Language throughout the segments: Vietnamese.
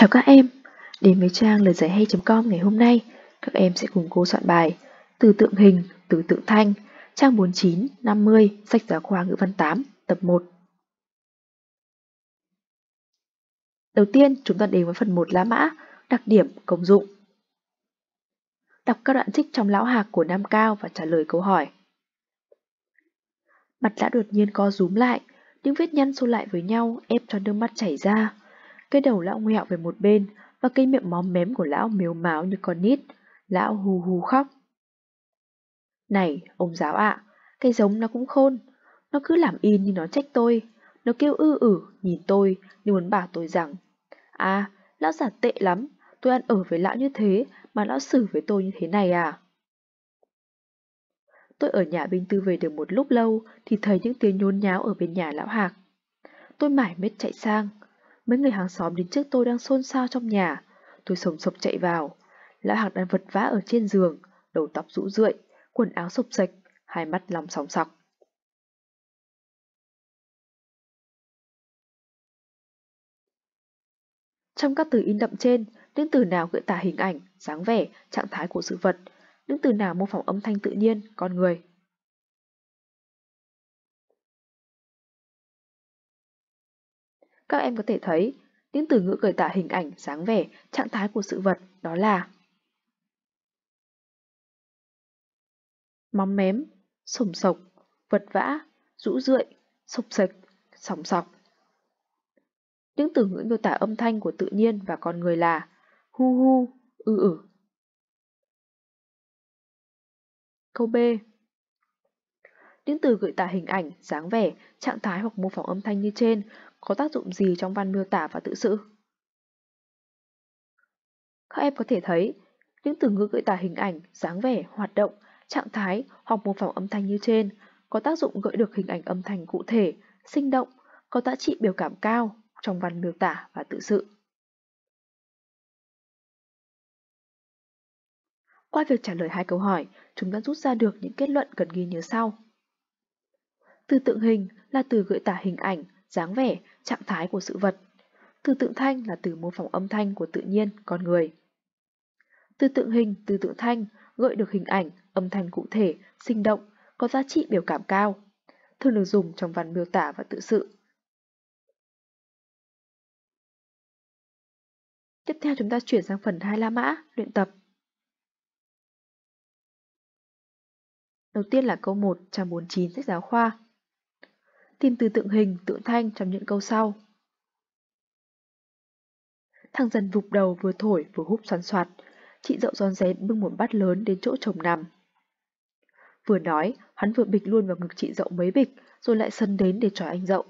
Chào các em, đến với trang lời giải hay.com ngày hôm nay, các em sẽ cùng cô soạn bài Từ tượng hình, từ tượng thanh, trang 49, 50, sách giáo khoa ngữ văn 8, tập 1. Đầu tiên, chúng ta đến với phần 1 lá mã, đặc điểm, công dụng. Đọc các đoạn trích trong lão hạc của Nam Cao và trả lời câu hỏi. Mặt đã đột nhiên co rúm lại, những vết nhăn xô lại với nhau ép cho nước mắt chảy ra. Cái đầu lão ngoẹo về một bên và cái miệng móm mém của lão miếu máo như con nít. Lão hù hù khóc. Này, ông giáo ạ, à, cái giống nó cũng khôn. Nó cứ làm y như nó trách tôi. Nó kêu ư ử, nhìn tôi, như muốn bảo tôi rằng. À, lão giả tệ lắm, tôi ăn ở với lão như thế mà lão xử với tôi như thế này à? Tôi ở nhà binh tư về được một lúc lâu thì thấy những tiếng nhốn nháo ở bên nhà lão Hạc. Tôi mải mết chạy sang, Mấy người hàng xóm đến trước tôi đang xôn xao trong nhà. Tôi sồng sộc chạy vào. Lão Hạc đang vật vã ở trên giường, đầu tóc rũ rượi, quần áo sụp sạch, hai mắt lòng sóng sọc. Trong các từ in đậm trên, những từ nào gợi tả hình ảnh, dáng vẻ, trạng thái của sự vật, những từ nào mô phỏng âm thanh tự nhiên, con người. các em có thể thấy những từ ngữ gợi tả hình ảnh, sáng vẻ, trạng thái của sự vật, đó là móng mém, sổng sộc, vật vã, rũ rượi, sộc sạch, sòng sọc. Những từ ngữ miêu tả âm thanh của tự nhiên và con người là hu hu, ư ử. Câu B. Những từ gợi tả hình ảnh, dáng vẻ, trạng thái hoặc mô phỏng âm thanh như trên có tác dụng gì trong văn miêu tả và tự sự. Các em có thể thấy, những từ ngữ gợi tả hình ảnh, dáng vẻ, hoạt động, trạng thái hoặc mô phỏng âm thanh như trên có tác dụng gợi được hình ảnh âm thanh cụ thể, sinh động, có giá trị biểu cảm cao trong văn miêu tả và tự sự. Qua việc trả lời hai câu hỏi, chúng ta rút ra được những kết luận cần ghi nhớ sau. Từ tượng hình là từ gợi tả hình ảnh, dáng vẻ, trạng thái của sự vật. Từ tượng thanh là từ mô phỏng âm thanh của tự nhiên, con người. Từ tượng hình, từ tượng thanh gợi được hình ảnh, âm thanh cụ thể, sinh động, có giá trị biểu cảm cao, thường được dùng trong văn miêu tả và tự sự. Tiếp theo chúng ta chuyển sang phần 2 La Mã, luyện tập. Đầu tiên là câu 1 trang 49 sách giáo khoa tìm từ tượng hình, tượng thanh trong những câu sau. Thằng dần vụp đầu vừa thổi vừa húp xoắn xoạt, chị dậu giòn rén bưng một bát lớn đến chỗ chồng nằm. Vừa nói, hắn vừa bịch luôn vào ngực chị dậu mấy bịch, rồi lại sân đến để chói anh dậu.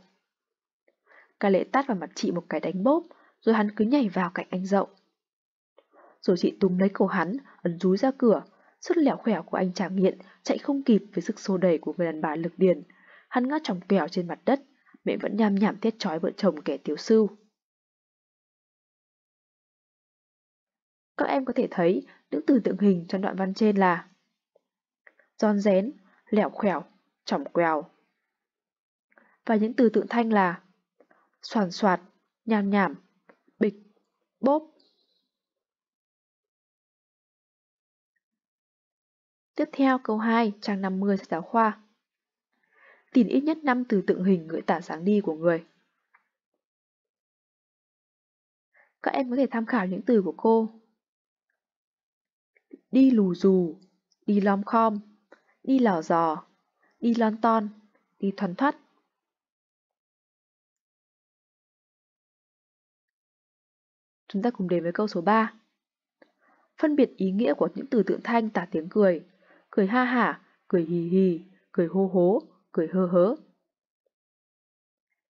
Ca lệ tát vào mặt chị một cái đánh bốp, rồi hắn cứ nhảy vào cạnh anh dậu. Rồi chị túm lấy cổ hắn, ấn rúi ra cửa, sức lẻo khỏe của anh chàng nghiện chạy không kịp với sức xô đẩy của người đàn bà lực điền, hắn ngã chồng kẹo trên mặt đất, mẹ vẫn nham nhảm thét trói vợ chồng kẻ tiểu sư. Các em có thể thấy những từ tượng hình trong đoạn văn trên là giòn rén, lẻo khẻo, chỏng quèo. Và những từ tượng thanh là soàn soạt, nham nhảm, bịch, bốp. Tiếp theo câu 2, trang 50 sách giáo khoa tìm ít nhất 5 từ tượng hình gợi tả sáng đi của người. Các em có thể tham khảo những từ của cô. Đi lù dù, đi lom khom, đi lò giò, đi lon ton, đi thuần thoát Chúng ta cùng đến với câu số 3. Phân biệt ý nghĩa của những từ tượng thanh tả tiếng cười, cười ha hả, cười hì hì, cười hô hố, cười hơ hớ.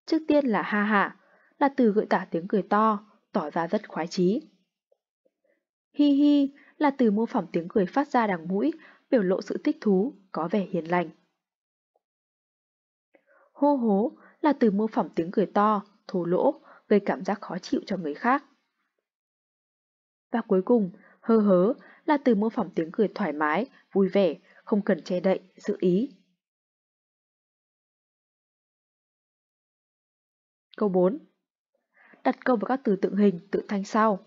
Trước tiên là ha ha là từ gợi tả tiếng cười to, tỏ ra rất khoái chí. Hi hi là từ mô phỏng tiếng cười phát ra đằng mũi, biểu lộ sự thích thú, có vẻ hiền lành. Hô hố là từ mô phỏng tiếng cười to, thô lỗ, gây cảm giác khó chịu cho người khác. Và cuối cùng, hơ hớ là từ mô phỏng tiếng cười thoải mái, vui vẻ, không cần che đậy, giữ ý. Câu 4. Đặt câu vào các từ tượng hình, tự thanh sau.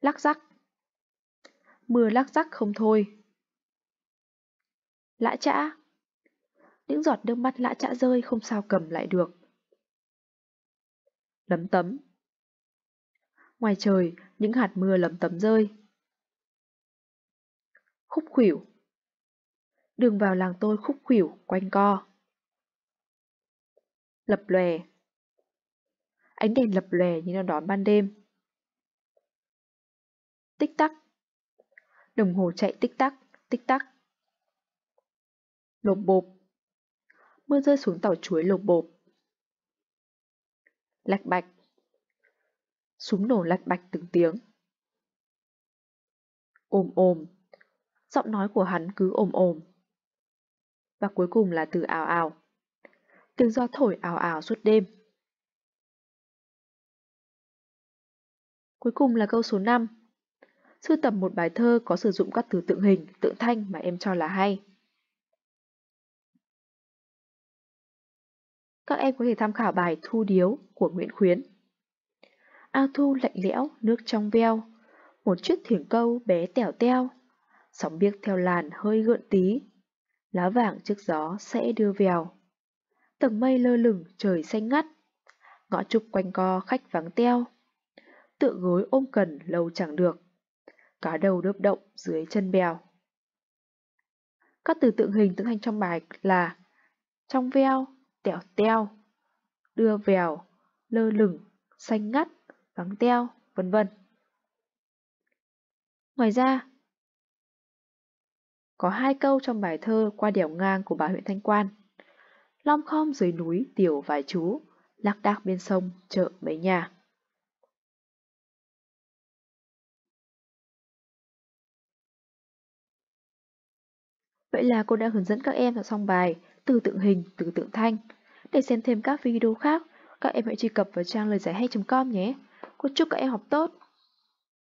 Lắc rắc. Mưa lắc rắc không thôi. Lã chã. Những giọt nước mắt lã chã rơi không sao cầm lại được. Lấm tấm. Ngoài trời, những hạt mưa lấm tấm rơi. Khúc khỉu. Đường vào làng tôi khúc khỉu, quanh co lập lòe. Ánh đèn lập lòe như nó đón ban đêm. Tích tắc. Đồng hồ chạy tích tắc, tích tắc. Lộp bộp. Mưa rơi xuống tàu chuối lộp bộp. Lạch bạch. Súng nổ lạch bạch từng tiếng. Ôm ôm. Giọng nói của hắn cứ ồm ồm. Và cuối cùng là từ ào ào tiếng gió thổi ảo ảo suốt đêm. Cuối cùng là câu số 5. Sưu tập một bài thơ có sử dụng các từ tượng hình, tượng thanh mà em cho là hay. Các em có thể tham khảo bài Thu Điếu của Nguyễn Khuyến. Ao thu lạnh lẽo, nước trong veo, một chiếc thuyền câu bé tẻo teo, sóng biếc theo làn hơi gợn tí, lá vàng trước gió sẽ đưa vèo tầng mây lơ lửng trời xanh ngắt, ngõ trúc quanh co khách vắng teo. Tựa gối ôm cần lâu chẳng được, cá đầu đớp động dưới chân bèo. Các từ tượng hình tượng hành trong bài là trong veo, tẻo teo, đưa vèo, lơ lửng, xanh ngắt, vắng teo, vân vân. Ngoài ra, có hai câu trong bài thơ qua đèo ngang của bà huyện Thanh Quan lom khom dưới núi tiểu vài chú, lác đác bên sông chợ mấy nhà. Vậy là cô đã hướng dẫn các em làm xong bài từ tượng hình, từ tượng thanh. Để xem thêm các video khác, các em hãy truy cập vào trang lời giải hay.com nhé. Cô chúc các em học tốt.